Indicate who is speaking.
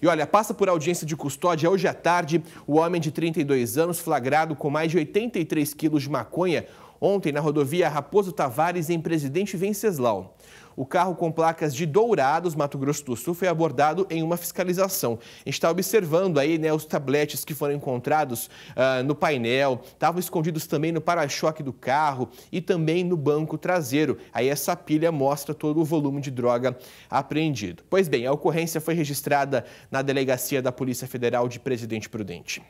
Speaker 1: E olha, passa por audiência de custódia hoje à tarde o homem de 32 anos flagrado com mais de 83 quilos de maconha ontem na rodovia Raposo Tavares, em Presidente Venceslau. O carro com placas de Dourados, Mato Grosso do Sul, foi abordado em uma fiscalização. A gente está observando aí né, os tabletes que foram encontrados ah, no painel, estavam escondidos também no para-choque do carro e também no banco traseiro. Aí essa pilha mostra todo o volume de droga apreendido. Pois bem, a ocorrência foi registrada na delegacia da Polícia Federal de Presidente Prudente.